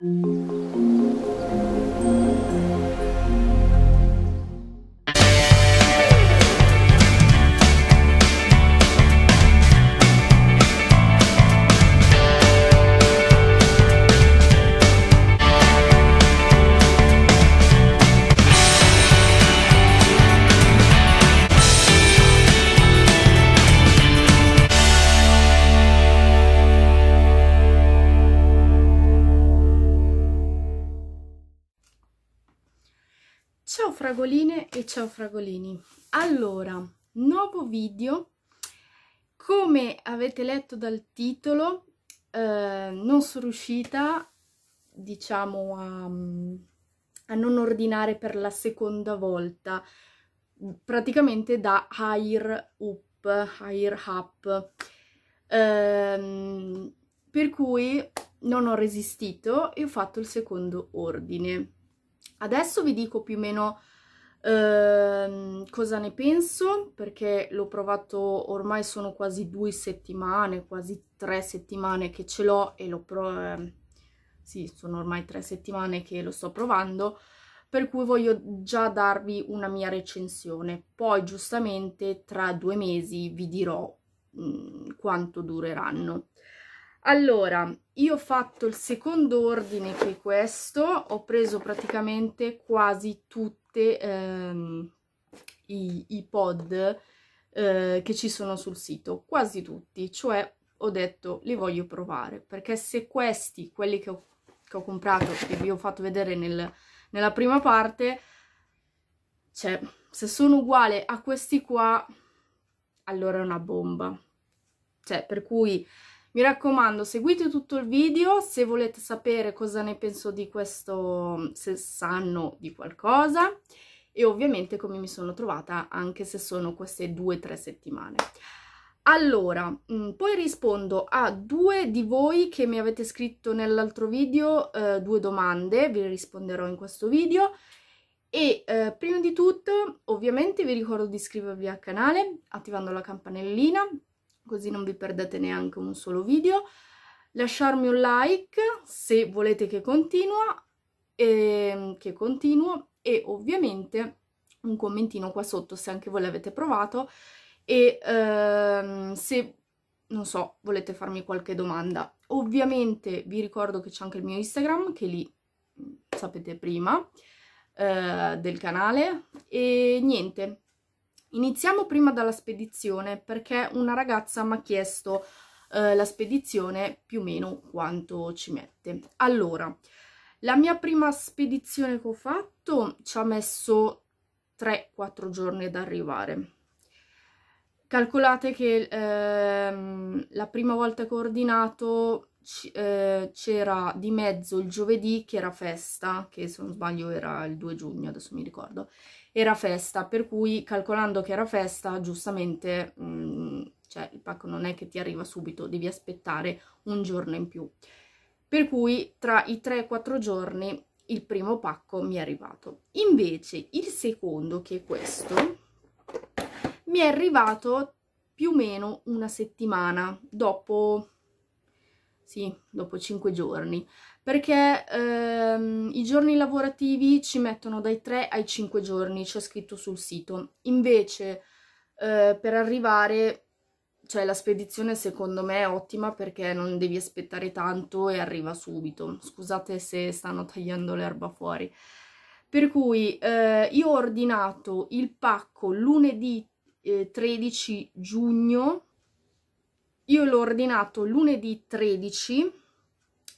Thank mm -hmm. you. ciao fragolini allora nuovo video come avete letto dal titolo eh, non sono riuscita diciamo a, a, non ordinare per la seconda volta praticamente da higher up higher up eh, per cui non ho resistito e ho fatto il secondo ordine adesso vi dico più o meno Ehm, cosa ne penso? Perché l'ho provato ormai sono quasi due settimane, quasi tre settimane che ce l'ho e l'ho provato. Eh, sì, sono ormai tre settimane che lo sto provando, per cui voglio già darvi una mia recensione. Poi giustamente tra due mesi vi dirò mh, mm, quanto dureranno. Allora, io ho fatto il secondo ordine che è questo, ho preso praticamente quasi tutti queste, ehm, i, i, pod eh, che ci sono sul sito, quasi tutti, cioè ho detto li voglio provare, perché se questi, quelli che ho, che ho comprato, che vi ho fatto vedere nel, nella prima parte, cioè se sono uguali a questi qua, allora è una bomba. Cioè, per cui mi raccomando, seguite tutto il video se volete sapere cosa ne penso di questo, se sanno di qualcosa e ovviamente come mi sono trovata anche se sono queste due o tre settimane. Allora, mm, poi rispondo a due di voi che mi avete scritto nell'altro video, eh, due domande, vi risponderò in questo video. E eh, prima di tutto, ovviamente vi ricordo di iscrivervi al canale attivando la campanellina così non vi perdete neanche un solo video. Lasciarmi un like se volete che continua, e, ehm, che continuo, e ovviamente un commentino qua sotto se anche voi l'avete provato e ehm, se non so, volete farmi qualche domanda. Ovviamente vi ricordo che c'è anche il mio Instagram, che lì mm, sapete prima, eh, del canale. E niente, Iniziamo prima dalla spedizione perché una ragazza mi ha chiesto eh, la spedizione più o meno quanto ci mette. Allora, la mia prima spedizione che ho fatto ci ha messo 3-4 giorni ad arrivare. Calcolate che ehm, la prima volta che ho ordinato eh, c'era di mezzo il giovedì che era festa, che se non sbaglio era il 2 giugno, adesso mi ricordo, era festa, per cui calcolando che era festa, giustamente mh, mm, cioè, il pacco non è che ti arriva subito, devi aspettare un giorno in più. Per cui tra i 3-4 giorni il primo pacco mi è arrivato. Invece il secondo, che è questo, mi è arrivato più o meno una settimana dopo sì, dopo 5 giorni, perché ehm, i giorni lavorativi ci mettono dai 3 ai 5 giorni, c'è scritto sul sito. Invece eh, per arrivare, cioè la spedizione secondo me è ottima perché non devi aspettare tanto e arriva subito. Scusate se stanno tagliando l'erba fuori. Per cui eh, io ho ordinato il pacco lunedì eh, 13 giugno io l'ho ordinato lunedì 13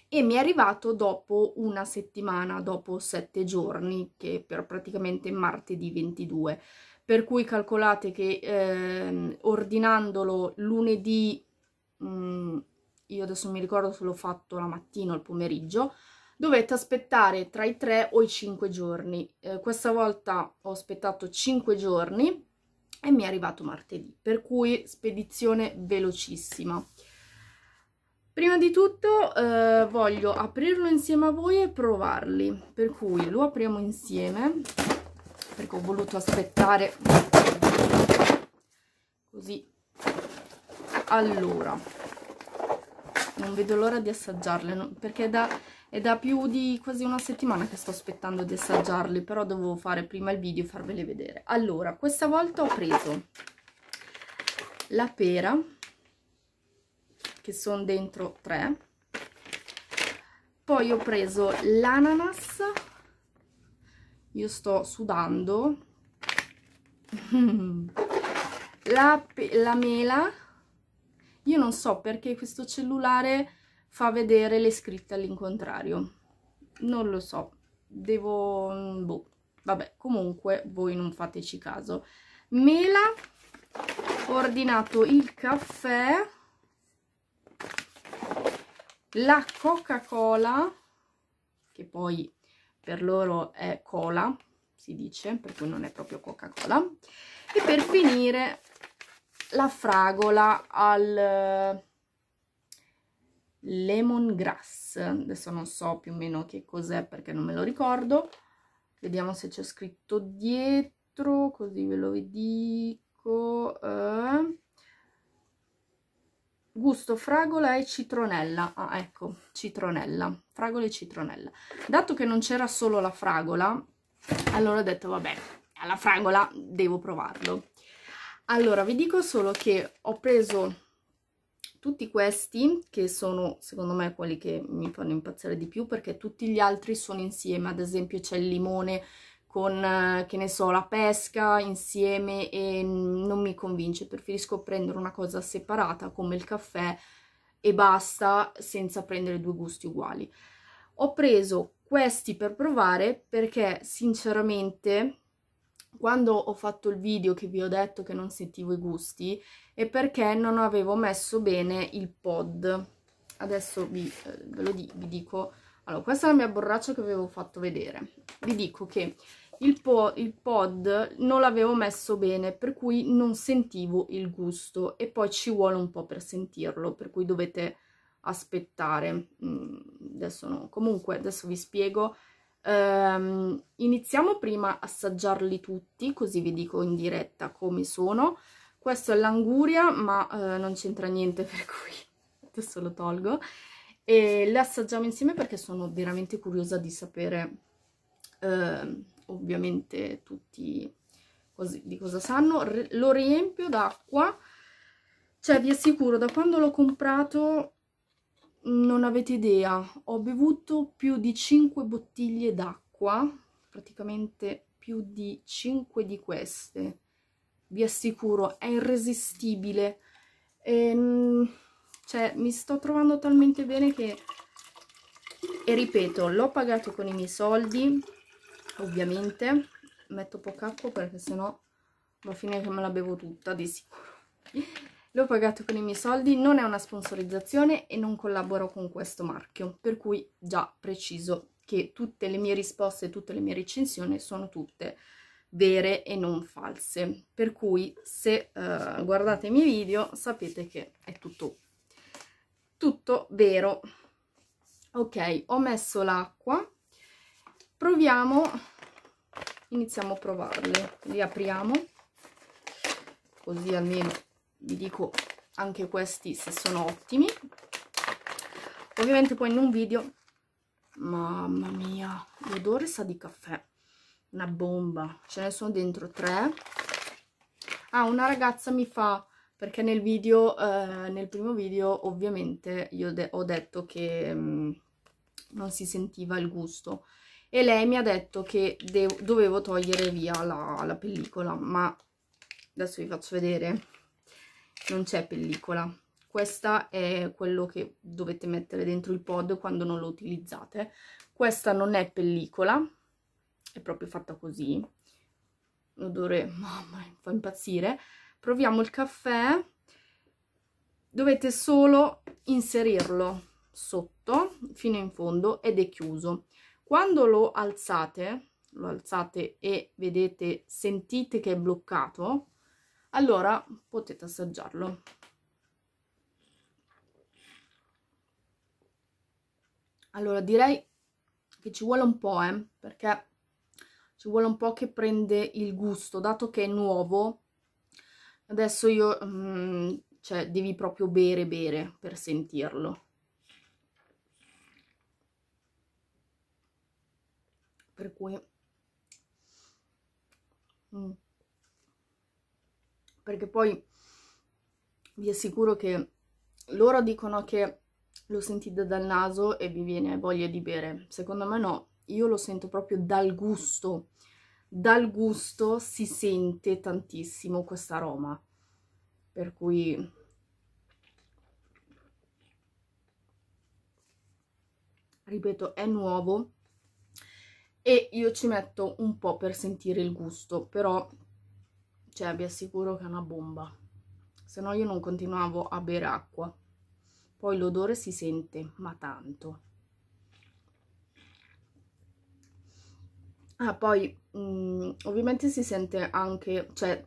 e mi è arrivato dopo una settimana, dopo sette giorni, che per praticamente martedì 22. Per cui calcolate che eh, ordinandolo lunedì, mh, mm, io adesso mi ricordo se l'ho fatto la mattina o il pomeriggio, dovete aspettare tra i 3 o i 5 giorni. Eh, questa volta ho aspettato 5 giorni e mi è arrivato martedì, per cui spedizione velocissima. Prima di tutto eh, voglio aprirlo insieme a voi e provarli, per cui lo apriamo insieme, perché ho voluto aspettare così. Allora, non vedo l'ora di assaggiarle, no? perché da è da più di quasi una settimana che sto aspettando di assaggiarli, però dovevo fare prima il video e farvele vedere. Allora, questa volta ho preso la pera, che sono dentro tre, poi ho preso l'ananas, io sto sudando, la, la mela, io non so perché questo cellulare fa vedere le scritte all'incontrario. Non lo so, devo... Mm, boh, vabbè, comunque voi non fateci caso. Mela, ho ordinato il caffè, la Coca-Cola, che poi per loro è cola, si dice, per cui non è proprio Coca-Cola, e per finire la fragola al lemongrass, adesso non so più o meno che cos'è perché non me lo ricordo, vediamo se c'è scritto dietro, così ve lo dico, uh, gusto fragola e citronella, ah ecco, citronella, fragola e citronella, dato che non c'era solo la fragola, allora ho detto vabbè, alla fragola devo provarlo, allora vi dico solo che ho preso tutti questi, che sono secondo me quelli che mi fanno impazzire di più, perché tutti gli altri sono insieme, ad esempio c'è il limone con, eh, che ne so, la pesca insieme e non mi convince, preferisco prendere una cosa separata come il caffè e basta senza prendere due gusti uguali. Ho preso questi per provare perché sinceramente quando ho fatto il video che vi ho detto che non sentivo i gusti è perché non avevo messo bene il pod. Adesso vi, eh, ve lo di, vi dico. Allora, questa è la mia borraccia che avevo fatto vedere. Vi dico che il, po il pod non l'avevo messo bene, per cui non sentivo il gusto e poi ci vuole un po' per sentirlo, per cui dovete aspettare. Mm, adesso no. Comunque, adesso vi spiego Um, iniziamo prima a assaggiarli tutti, così vi dico in diretta come sono. Questo è l'anguria, ma uh, non c'entra niente per cui adesso lo tolgo. E le assaggiamo insieme perché sono veramente curiosa di sapere uh, ovviamente tutti così, di cosa sanno. Re lo riempio d'acqua, cioè vi assicuro da quando l'ho comprato non avete idea, ho bevuto più di 5 bottiglie d'acqua, praticamente più di 5 di queste, vi assicuro, è irresistibile. E, ehm, cioè, mi sto trovando talmente bene che, e ripeto, l'ho pagato con i miei soldi, ovviamente, metto poca acqua perché sennò va a finire che me la bevo tutta di sicuro. L'ho pagato con i miei soldi, non è una sponsorizzazione e non collaboro con questo marchio, per cui già preciso che tutte le mie risposte e tutte le mie recensioni sono tutte vere e non false. Per cui se eh, guardate i miei video sapete che è tutto, tutto vero. Ok, ho messo l'acqua, proviamo, iniziamo a provarle, li apriamo, così almeno vi dico anche questi se sono ottimi ovviamente poi in un video mamma mia l'odore sa di caffè una bomba ce ne sono dentro tre ah una ragazza mi fa perché nel video eh, nel primo video ovviamente io de ho detto che mh, mm, non si sentiva il gusto e lei mi ha detto che dovevo togliere via la, la pellicola ma adesso vi faccio vedere non c'è pellicola questa è quello che dovete mettere dentro il pod quando non lo utilizzate questa non è pellicola è proprio fatta così l'odore mamma fa impazzire proviamo il caffè dovete solo inserirlo sotto fino in fondo ed è chiuso quando lo alzate lo alzate e vedete sentite che è bloccato allora potete assaggiarlo allora direi che ci vuole un po' eh, perché ci vuole un po' che prende il gusto dato che è nuovo adesso io mm, cioè devi proprio bere bere per sentirlo per cui mm perché poi vi assicuro che loro dicono che lo sentite dal naso e vi viene voglia di bere, secondo me no, io lo sento proprio dal gusto, dal gusto si sente tantissimo questo aroma, per cui ripeto, è nuovo e io ci metto un po' per sentire il gusto, però cioè vi assicuro che è una bomba se no io non continuavo a bere acqua poi l'odore si sente ma tanto ah poi mh, mm, ovviamente si sente anche cioè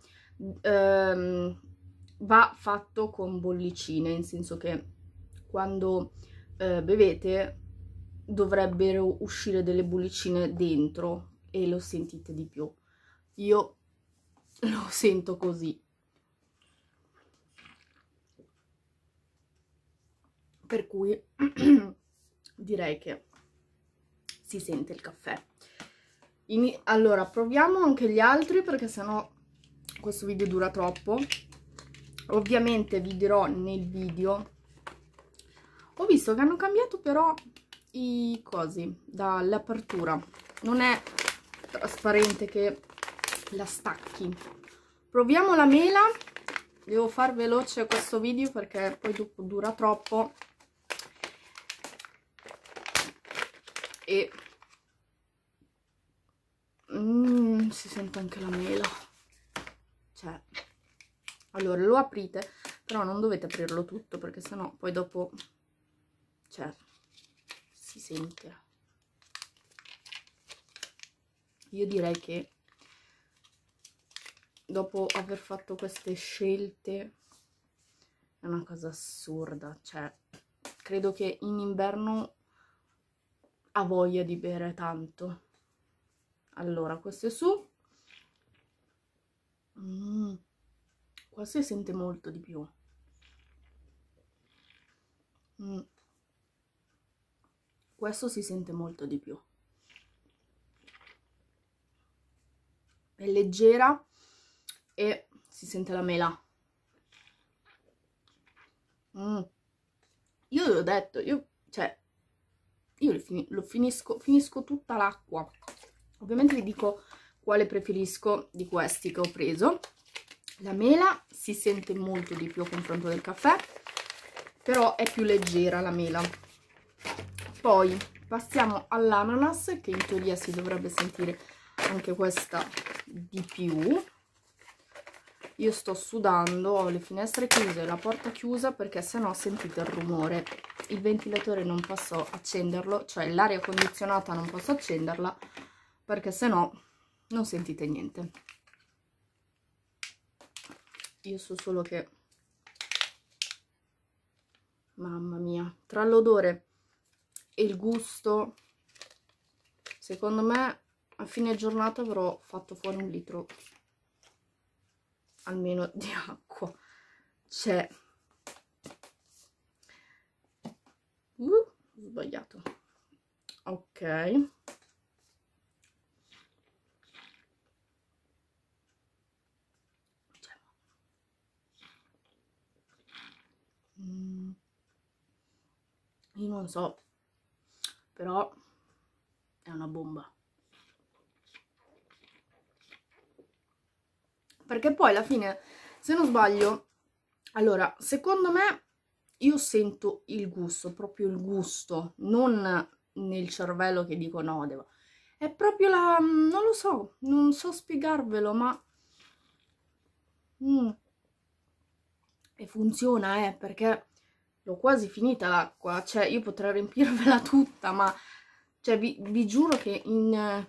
ehm, va fatto con bollicine in senso che quando eh, bevete dovrebbero uscire delle bollicine dentro e lo sentite di più io lo sento così. Per cui direi che si sente il caffè. In... allora, proviamo anche gli altri perché sennò questo video dura troppo. Ovviamente vi dirò nel video. Ho visto che hanno cambiato però i cosi dall'apertura. Non è trasparente che la stacchi proviamo la mela devo far veloce questo video perché poi dopo dura troppo e mm, si sente anche la mela cioè allora lo aprite però non dovete aprirlo tutto perché sennò poi dopo cioè si sente io direi che dopo aver fatto queste scelte è una cosa assurda, cioè credo che in inverno ha voglia di bere tanto. Allora, questo è su. Mm, qua si sente molto di più. Mm. Questo si sente molto di più. È leggera, e si sente la mela. Mm. Io l'ho detto, io, cioè, io fin lo finisco, finisco tutta l'acqua. Ovviamente vi dico quale preferisco di questi che ho preso. La mela si sente molto di più a confronto del caffè, però è più leggera la mela. Poi passiamo all'ananas, che in teoria si dovrebbe sentire anche questa di più, io sto sudando, ho le finestre chiuse e la porta chiusa perché sennò sentite il rumore. Il ventilatore non posso accenderlo, cioè l'aria condizionata non posso accenderla perché sennò non sentite niente. Io so solo che... Mamma mia, tra l'odore e il gusto, secondo me a fine giornata avrò fatto fuori un litro almeno di acqua c'è uh, sbagliato ok mm. io non so però è una bomba perché poi alla fine, se non sbaglio, allora, secondo me io sento il gusto, proprio il gusto, non nel cervello che dico no, devo... È proprio la... non lo so, non so spiegarvelo, ma... Mm. E funziona, eh, perché l'ho quasi finita l'acqua, cioè io potrei riempirvela tutta, ma... Cioè, vi, vi giuro che in,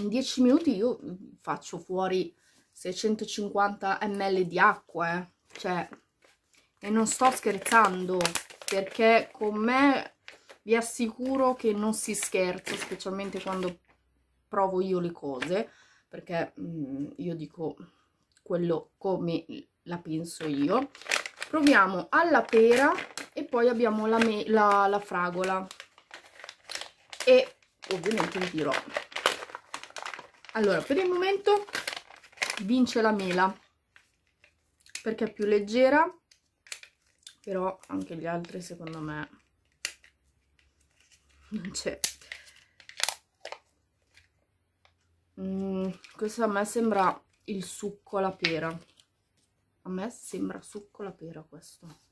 in 10 minuti io faccio fuori 650 ml di acqua, eh. Cioè, e non sto scherzando, perché con me vi assicuro che non si scherza, specialmente quando provo io le cose, perché mh, mm, io dico quello come la penso io. Proviamo alla pera e poi abbiamo la, me, la, la fragola. E ovviamente vi dirò. Allora, per il momento vince la mela perché è più leggera però anche gli altri secondo me non c'è mm, questo a me sembra il succo alla pera a me sembra succo alla pera questo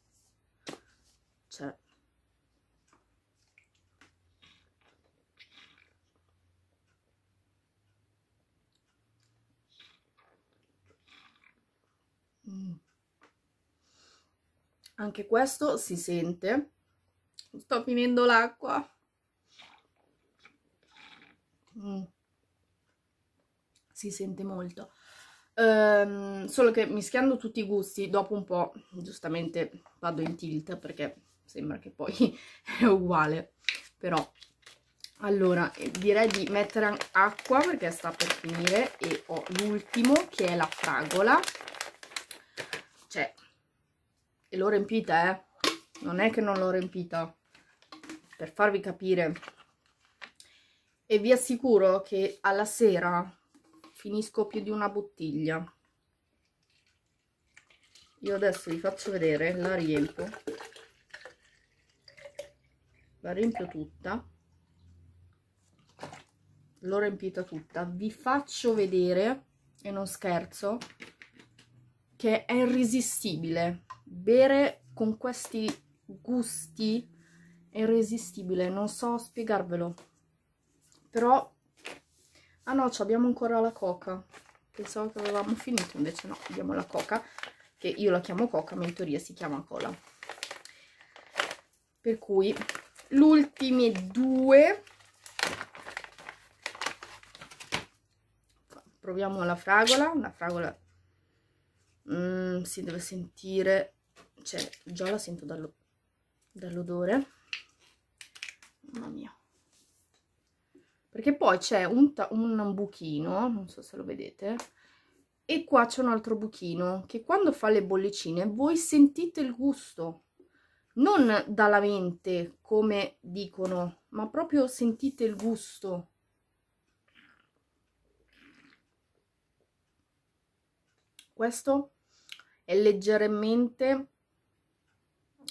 Mm. anche questo si sente sto finendo l'acqua mm. si sente molto ehm, solo che mischiando tutti i gusti dopo un po' giustamente vado in tilt perché sembra che poi è uguale però allora eh, direi di mettere acqua perché sta per finire e ho l'ultimo che è la fragola cioè, e l'ho riempita, eh. Non è che non l'ho riempita, per farvi capire. E vi assicuro che alla sera finisco più di una bottiglia. Io adesso vi faccio vedere, la riempio. La riempio tutta. L'ho riempita tutta. Vi faccio vedere, e non scherzo, che è irresistibile. Bere con questi gusti è irresistibile, non so spiegarvelo. Però... Ah no, abbiamo ancora la coca. Pensavo che avevamo finito, invece no, abbiamo la coca, che io la chiamo coca, ma in teoria si chiama cola. Per cui, l'ultime due... Proviamo la fragola, una fragola mm, si deve sentire, cioè già la sento dall'odore, mamma mia, perché poi c'è un, un buchino, non so se lo vedete, e qua c'è un altro buchino, che quando fa le bollicine voi sentite il gusto, non dalla mente come dicono, ma proprio sentite il gusto. Questo è leggermente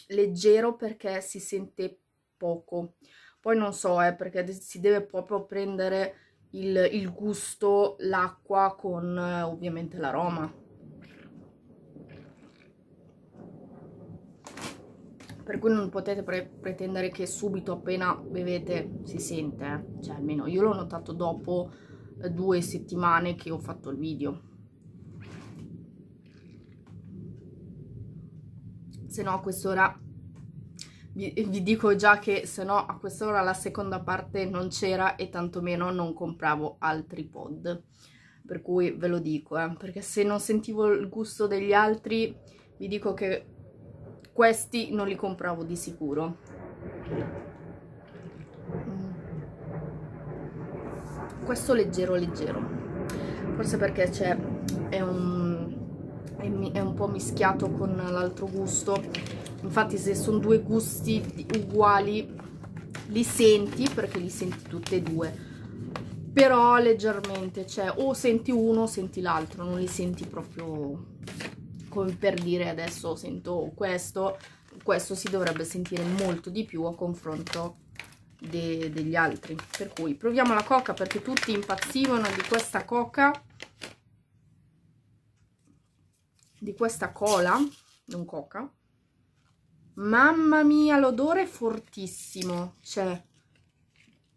leggero perché si sente poco. Poi non so, eh, perché si deve proprio prendere il, il gusto, l'acqua con eh, ovviamente l'aroma. Per cui non potete pre pretendere che subito appena bevete si sente, eh. cioè almeno io l'ho notato dopo eh, due settimane che ho fatto il video. se no a quest'ora vi, vi, dico già che se no a quest'ora la seconda parte non c'era e tantomeno non compravo altri pod. Per cui ve lo dico, eh, perché se non sentivo il gusto degli altri vi dico che questi non li compravo di sicuro. Mm. Questo leggero leggero, forse perché c'è un è un po' mischiato con l'altro gusto infatti se sono due gusti uguali li senti perché li senti tutti e due però leggermente cioè o senti uno o senti l'altro non li senti proprio come per dire adesso sento questo questo si dovrebbe sentire molto di più a confronto de degli altri per cui proviamo la coca perché tutti impazzivano di questa coca di questa cola, non coca. Mamma mia, l'odore è fortissimo, cioè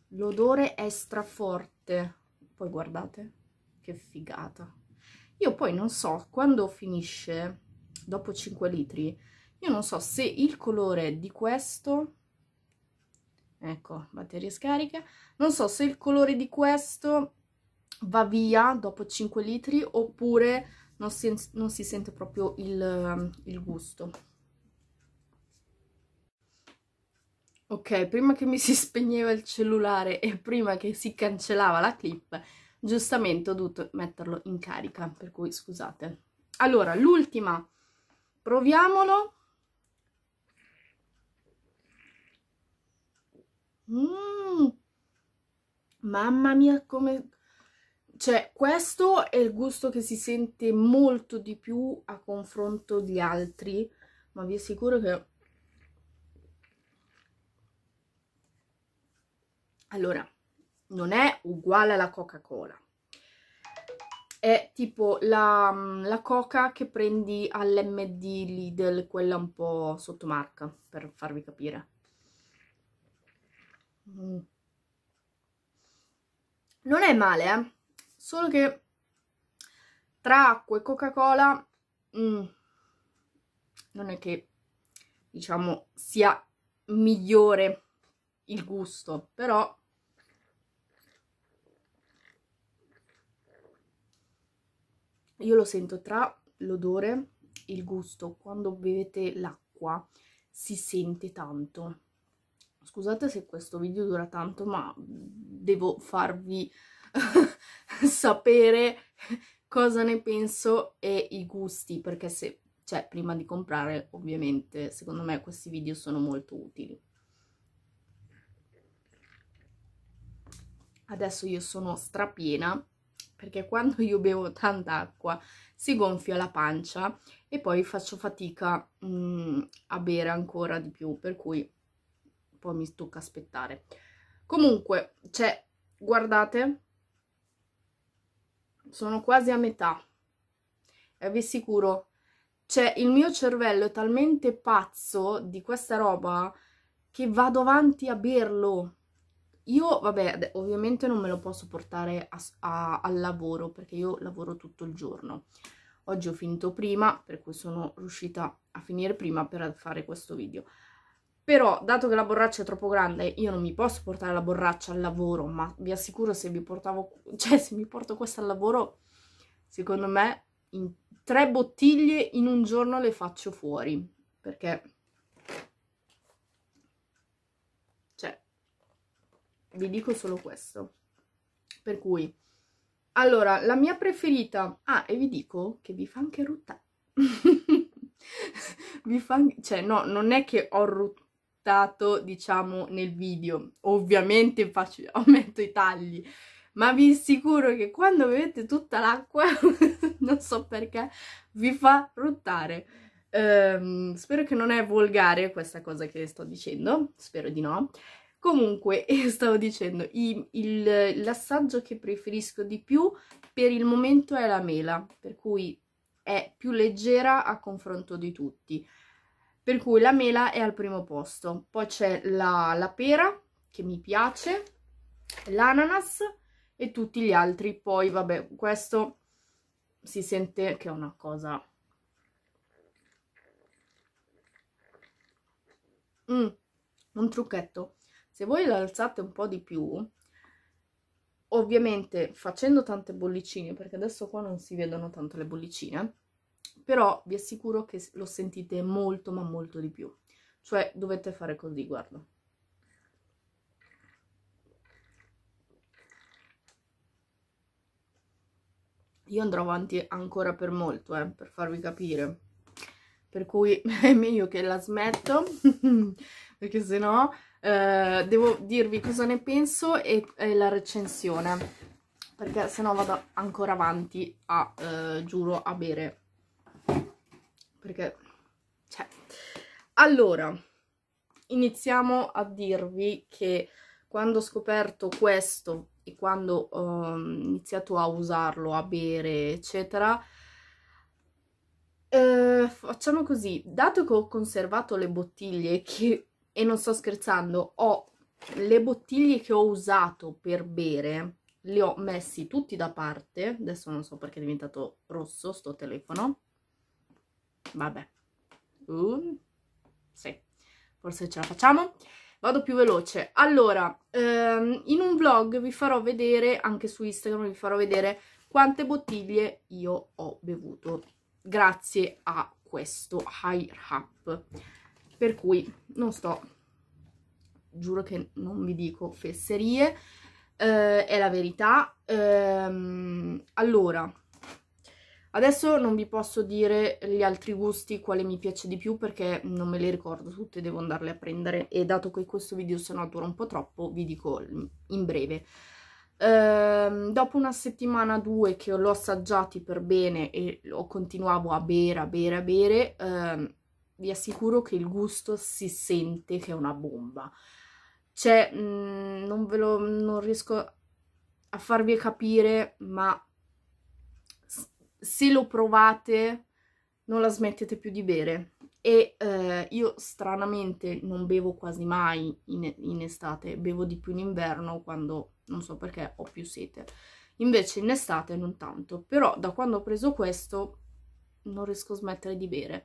l'odore è straforte. Poi guardate, che figata. Io poi non so, quando finisce, dopo 5 litri, io non so se il colore di questo ecco batteria scarica non so se il colore di questo va via dopo 5 litri oppure non si, non si sente proprio il, um, il gusto. Ok, prima che mi si spegneva il cellulare e prima che si cancellava la clip, giustamente ho dovuto metterlo in carica, per cui scusate. Allora, l'ultima, proviamolo. Mm. Mamma mia, come, cioè, questo è il gusto che si sente molto di più a confronto di altri, ma vi assicuro che... Allora, non è uguale alla Coca-Cola. È tipo la, mm, la, coca che prendi all'MD Lidl, quella un po' sottomarca, per farvi capire. Mm. Non è male, eh? Solo che tra acqua e Coca-Cola mm, non è che, diciamo, sia migliore il gusto, però... Io lo sento tra l'odore, e il gusto, quando bevete l'acqua si sente tanto. Scusate se questo video dura tanto, ma devo farvi sapere cosa ne penso e i gusti, perché se, cioè, prima di comprare, ovviamente, secondo me questi video sono molto utili. Adesso io sono strapiena perché quando io bevo tanta acqua si gonfia la pancia e poi faccio fatica mh, mm, a bere ancora di più, per cui poi mi tocca aspettare. Comunque, cioè, guardate, sono quasi a metà. E vi assicuro, cioè il mio cervello è talmente pazzo di questa roba che vado avanti a berlo. Io, vabbè, ovviamente non me lo posso portare a, a, al lavoro perché io lavoro tutto il giorno. Oggi ho finito prima, per cui sono riuscita a finire prima per fare questo video. Però, dato che la borraccia è troppo grande, io non mi posso portare la borraccia al lavoro, ma vi assicuro se mi portavo, cioè se mi porto questa al lavoro, secondo me in tre bottiglie in un giorno le faccio fuori, perché cioè vi dico solo questo. Per cui allora, la mia preferita, ah, e vi dico che vi fa anche ruttare. vi fa, cioè no, non è che ho ruttato trattato, diciamo, nel video. Ovviamente faccio, aumento i tagli, ma vi assicuro che quando bevete tutta l'acqua, non so perché, vi fa ruttare. Ehm, spero che non è volgare questa cosa che sto dicendo, spero di no. Comunque, stavo dicendo, il, il, l'assaggio che preferisco di più per il momento è la mela, per cui è più leggera a confronto di tutti per cui la mela è al primo posto. Poi c'è la, la pera, che mi piace, l'ananas e tutti gli altri. Poi, vabbè, questo si sente che è una cosa... Mm, un trucchetto. Se voi l'alzate un po' di più, ovviamente facendo tante bollicine, perché adesso qua non si vedono tanto le bollicine, però vi assicuro che lo sentite molto ma molto di più. Cioè dovete fare così, guarda. Io andrò avanti ancora per molto, eh, per farvi capire. Per cui è meglio che la smetto, perché se no eh, devo dirvi cosa ne penso e, e la recensione perché se no vado ancora avanti a, eh, giuro, a bere perché... Cioè. Allora, iniziamo a dirvi che quando ho scoperto questo e quando ho iniziato a usarlo, a bere, eccetera, eh, facciamo così, dato che ho conservato le bottiglie che, e non sto scherzando, ho le bottiglie che ho usato per bere, li ho messi tutti da parte, adesso non so perché è diventato rosso sto telefono, vabbè, uh, sì, forse ce la facciamo. Vado più veloce. Allora, ehm, in un vlog vi farò vedere, anche su Instagram vi farò vedere quante bottiglie io ho bevuto grazie a questo higher up. Per cui non sto, giuro che non vi dico fesserie, eh, è la verità. Eh, allora, Adesso non vi posso dire gli altri gusti, quale mi piace di più, perché non me li ricordo tutte, devo andarle a prendere. E dato che questo video se no dura un po' troppo, vi dico in breve. Ehm, dopo una settimana o due che l'ho assaggiati per bene e lo continuavo a bere, a bere, a bere, ehm, vi assicuro che il gusto si sente che è una bomba. Cioè, mh, mm, non ve lo non riesco a farvi capire, ma se lo provate non la smettete più di bere. E eh, io stranamente non bevo quasi mai in, in estate, bevo di più in inverno quando, non so perché, ho più sete. Invece in estate non tanto, però da quando ho preso questo non riesco a smettere di bere.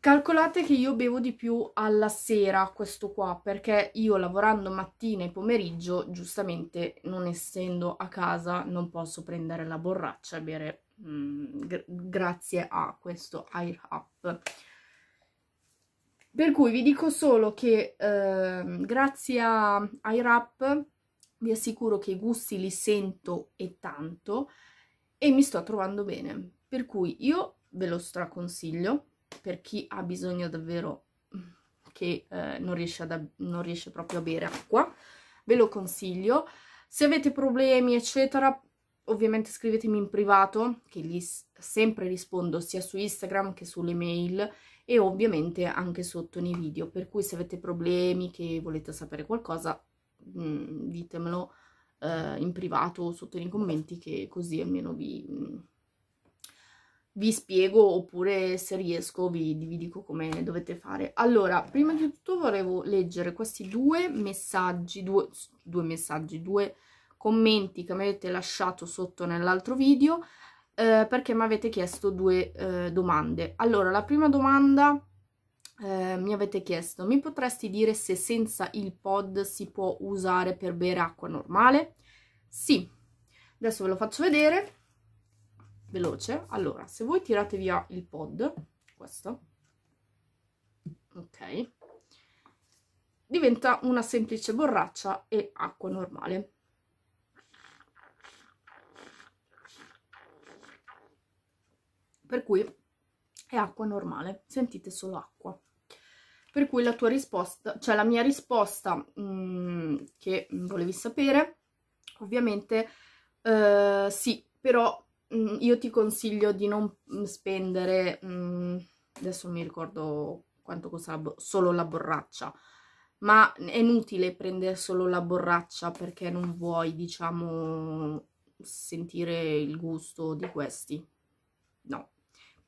Calcolate che io bevo di più alla sera questo qua, perché io lavorando mattina e pomeriggio, giustamente non essendo a casa, non posso prendere la borraccia e bere mh, mm, grazie a questo air up. Per cui vi dico solo che eh, grazie a air up vi assicuro che i gusti li sento e tanto e mi sto trovando bene. Per cui io ve lo straconsiglio per chi ha bisogno davvero che eh, non, riesce ad, non riesce proprio a bere acqua, ve lo consiglio. Se avete problemi, eccetera, ovviamente scrivetemi in privato, che gli sempre rispondo sia su Instagram che sulle mail e ovviamente anche sotto nei video, per cui se avete problemi, che volete sapere qualcosa, mh, mm, ditemelo eh, in privato o sotto nei commenti, che così almeno vi... Mh, mm, vi spiego oppure se riesco vi, vi dico come dovete fare. Allora, prima di tutto volevo leggere questi due messaggi, due, due messaggi, due commenti che mi avete lasciato sotto nell'altro video eh, perché mi avete chiesto due eh, domande. Allora, la prima domanda... Eh, mi avete chiesto, mi potresti dire se senza il pod si può usare per bere acqua normale? Sì, adesso ve lo faccio vedere veloce allora se voi tirate via il pod questo ok diventa una semplice borraccia e acqua normale per cui è acqua normale sentite solo acqua per cui la tua risposta cioè la mia risposta mh, mm, che volevi sapere ovviamente eh, sì però Mm, io ti consiglio di non mm, spendere, mm, adesso non mi ricordo quanto costa solo la borraccia, ma è inutile prendere solo la borraccia perché non vuoi, diciamo, sentire il gusto di questi. No,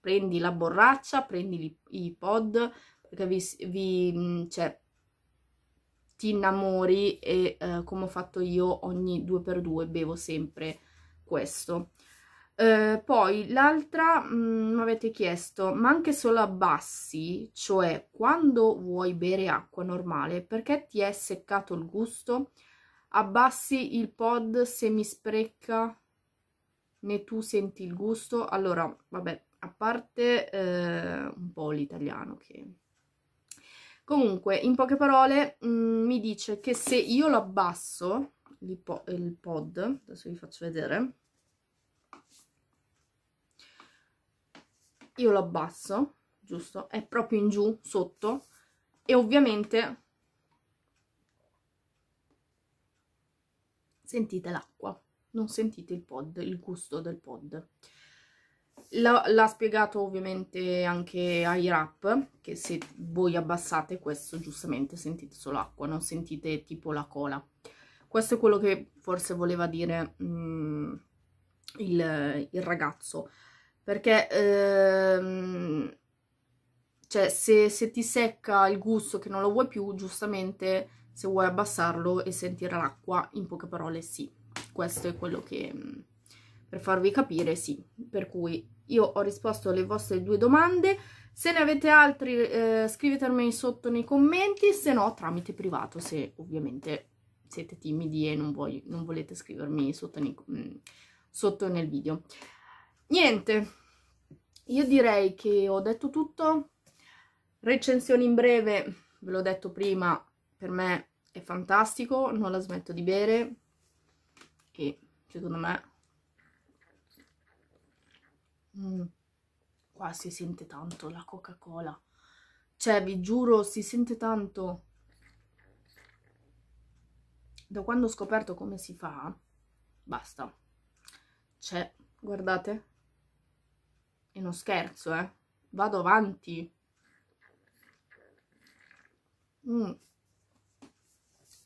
prendi la borraccia, prendi i pod, perché vi, vi cioè, ti innamori e eh, come ho fatto io ogni 2x2 bevo sempre questo. Eh, poi l'altra mm, mi avete chiesto, ma anche solo abbassi, cioè quando vuoi bere acqua normale, perché ti è seccato il gusto? Abbassi il pod se mi spreca, né tu senti il gusto? Allora, vabbè, a parte eh, un po' l'italiano che... Comunque, in poche parole, mh, mm, mi dice che se io lo abbasso, il pod, adesso vi faccio vedere, io lo abbasso, giusto? È proprio in giù, sotto, e ovviamente sentite l'acqua, non sentite il pod, il gusto del pod. L'ha spiegato ovviamente anche ai rap, che se voi abbassate questo giustamente sentite solo acqua, non sentite tipo la cola. Questo è quello che forse voleva dire mm, il, il ragazzo perché ehm, cioè, se, se, ti secca il gusto che non lo vuoi più, giustamente se vuoi abbassarlo e sentire l'acqua, in poche parole sì. Questo è quello che, mm, per farvi capire, sì. Per cui io ho risposto alle vostre due domande. Se ne avete altri eh, scrivetemeli sotto nei commenti, se no tramite privato, se ovviamente siete timidi e non, voglio, non volete scrivermi sotto, nei, mm, sotto nel video niente io direi che ho detto tutto recensione in breve ve l'ho detto prima per me è fantastico non la smetto di bere e secondo me mm, qua si sente tanto la coca cola cioè vi giuro si sente tanto da quando ho scoperto come si fa basta c'è cioè, guardate e non scherzo, eh. Vado avanti. Mm.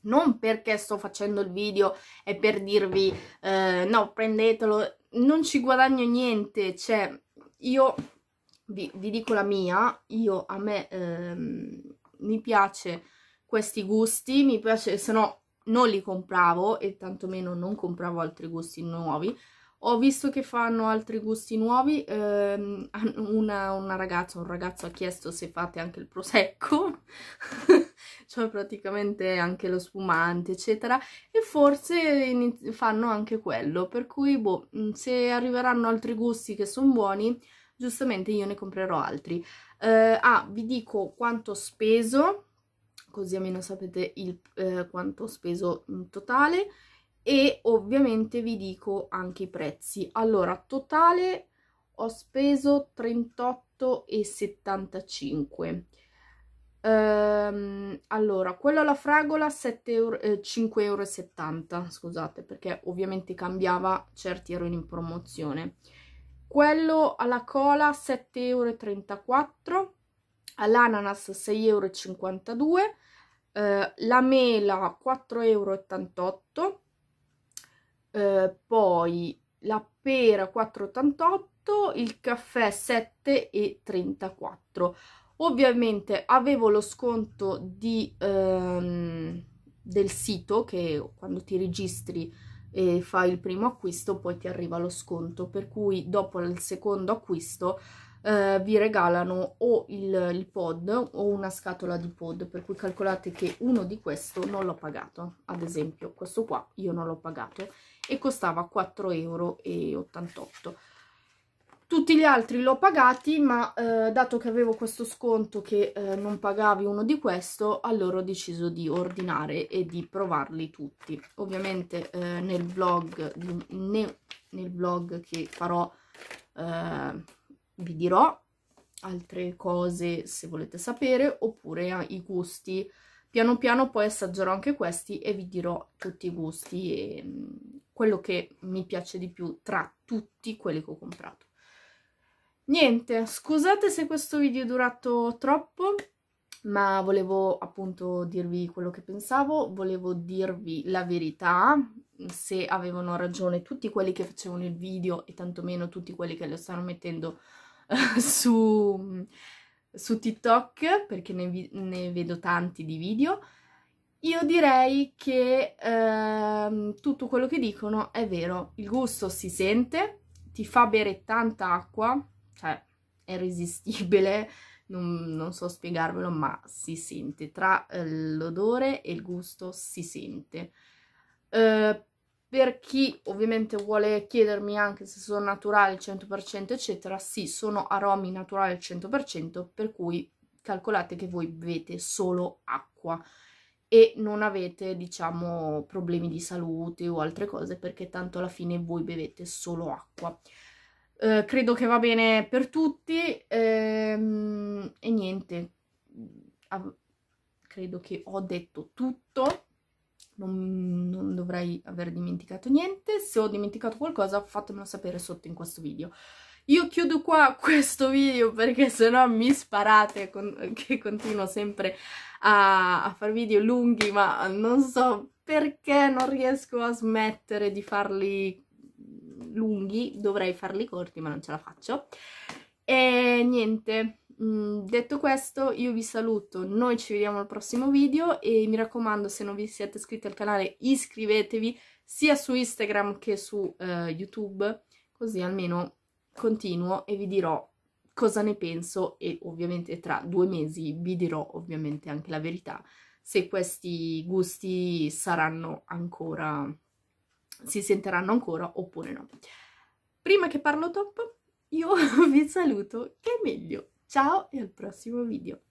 Non perché sto facendo il video e per dirvi eh, no, prendetelo, non ci guadagno niente, cioè io vi, vi dico la mia, io a me ehm, mi piace questi gusti, mi piace, se no non li compravo e tantomeno non compravo altri gusti nuovi, ho visto che fanno altri gusti nuovi, ehm, una, una, ragazza, un ragazzo ha chiesto se fate anche il prosecco, cioè praticamente anche lo spumante eccetera, e forse fanno anche quello, per cui boh, mm, se arriveranno altri gusti che sono buoni, giustamente io ne comprerò altri. Eh, ah, vi dico quanto ho speso, così almeno sapete il, eh, quanto ho speso in totale e ovviamente vi dico anche i prezzi. Allora, totale ho speso 38,75 ehm, allora, quello alla fragola 5,70 euro, eh, scusate, perché ovviamente cambiava, certi erano in promozione. Quello alla cola 7,34 euro, all'ananas 6,52 euro, eh, la mela 4,88 euro, eh, poi la pera 4,88, il caffè 7,34. Ovviamente avevo lo sconto di, ehm, del sito che quando ti registri e fai il primo acquisto poi ti arriva lo sconto, per cui dopo il secondo acquisto eh, vi regalano o il, il, pod o una scatola di pod, per cui calcolate che uno di questo non l'ho pagato, ad esempio questo qua io non l'ho pagato e costava 4,88 euro. Tutti gli altri l'ho pagati, ma eh, dato che avevo questo sconto che eh, non pagavi uno di questo, allora ho deciso di ordinare e di provarli tutti. Ovviamente eh, nel, vlog ne, nel, vlog che farò eh, vi dirò altre cose se volete sapere, oppure i gusti. Piano piano poi assaggerò anche questi e vi dirò tutti i gusti e mm, quello che mi piace di più tra tutti quelli che ho comprato. Niente, scusate se questo video è durato troppo, ma volevo appunto dirvi quello che pensavo, volevo dirvi la verità, se avevano ragione tutti quelli che facevano il video e tantomeno tutti quelli che lo stanno mettendo eh, su, su TikTok, perché ne, ne vedo tanti di video, io direi che eh, tutto quello che dicono è vero, il gusto si sente, ti fa bere tanta acqua, cioè è irresistibile, non, non, so spiegarvelo, ma si sente, tra eh, l'odore e il gusto si sente. Eh, per chi ovviamente vuole chiedermi anche se sono naturali al 100% eccetera, sì, sono aromi naturali al 100%, per cui calcolate che voi bevete solo acqua e non avete, diciamo, problemi di salute o altre cose perché tanto alla fine voi bevete solo acqua. Eh, credo che va bene per tutti ehm, e niente, Av credo che ho detto tutto. Non, non, dovrei aver dimenticato niente. Se ho dimenticato qualcosa fatemelo sapere sotto in questo video. Io chiudo qua questo video perché sennò mi sparate con, che continuo sempre a, a fare video lunghi ma non so perché non riesco a smettere di farli lunghi, dovrei farli corti ma non ce la faccio. E niente, mm, detto questo io vi saluto, noi ci vediamo al prossimo video e mi raccomando se non vi siete iscritti al canale iscrivetevi sia su Instagram che su uh, YouTube, così almeno continuo e vi dirò cosa ne penso e ovviamente tra due mesi vi dirò ovviamente anche la verità se questi gusti saranno ancora, si sentiranno ancora oppure no. Prima che parlo top, io vi saluto che è meglio. Ciao e al prossimo video.